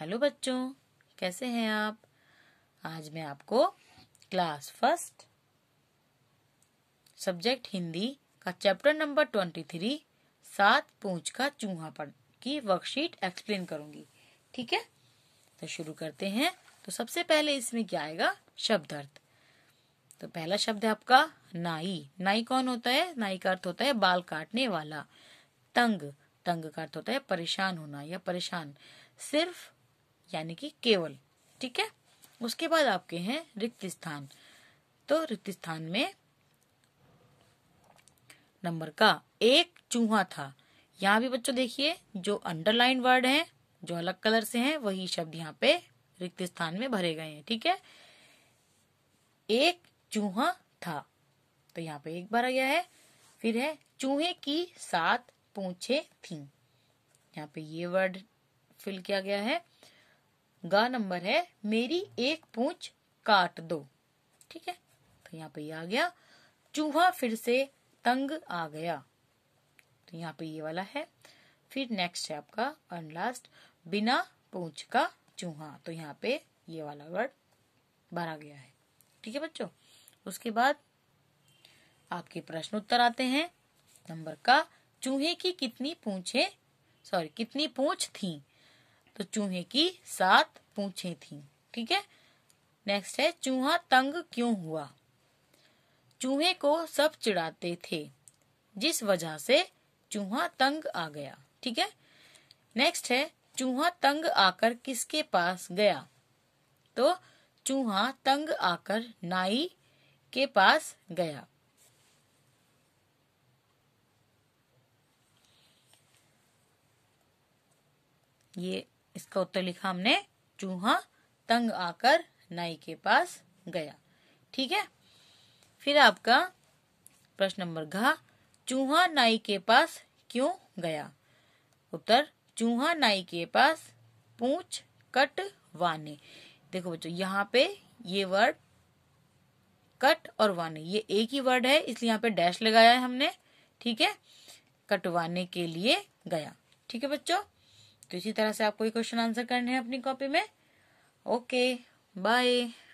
hello बच्चों कैसे हैं आप आज मैं आपको क्लास फर्स्ट सब्जेक्ट हिंदी का चैप्टर नंबर ट्वेंटी थ्री सात पूछ का चूहा पर की वर्कशीट एक्सप्लेन करूंगी ठीक है तो शुरू करते हैं तो सबसे पहले इसमें क्या आएगा शब्द अर्थ तो पहला शब्द है आपका नाई नाई कौन होता है नाई का अर्थ होता है बाल काटने वाला तंग तंग का अर्थ होता है परेशान होना या परेशान सिर्फ यानी कि केवल ठीक है उसके बाद आपके हैं रिक्त स्थान तो रिक्त स्थान में नंबर का एक चूहा था यहाँ भी बच्चों देखिए जो अंडरलाइन वर्ड है जो अलग कलर से हैं वही शब्द यहाँ पे रिक्त स्थान में भरे गए हैं ठीक है एक चूहा था तो यहाँ पे एक भरा गया है फिर है चूहे की सात पूछे थी यहाँ पे ये वर्ड फिल किया गया है गा नंबर है मेरी एक पूंछ काट दो ठीक है तो यहाँ पे ये आ गया चूहा फिर से तंग आ गया तो यहाँ पे ये वाला है फिर नेक्स्ट है आपका एंड लास्ट बिना पूंछ का चूहा तो यहाँ पे ये वाला वर्ड भरा गया है ठीक है बच्चों उसके बाद आपके प्रश्न उत्तर आते हैं नंबर का चूहे की कितनी पूछे सॉरी कितनी पूछ थी तो चूहे की सात पूछे थी ठीक है नेक्स्ट है चूहा तंग क्यों हुआ चूहे को सब चिढ़ाते थे जिस वजह से चूहा तंग आ गया ठीक है नेक्स्ट है चूहा तंग आकर किसके पास गया तो चूहा तंग आकर नाई के पास गया ये इसका उत्तर लिखा हमने चूहा तंग आकर नाई के पास गया ठीक है फिर आपका प्रश्न नंबर घ चूहा नाई के पास क्यों गया उत्तर चूहा नाई के पास पूछ कट वाने देखो बच्चों यहाँ पे ये वर्ड कट और वाने ये एक ही वर्ड है इसलिए यहाँ पे डैश लगाया है हमने ठीक है कटवाने के लिए गया ठीक है बच्चों तो इसी तरह से आपको ये क्वेश्चन आंसर करने हैं अपनी कॉपी में ओके बाय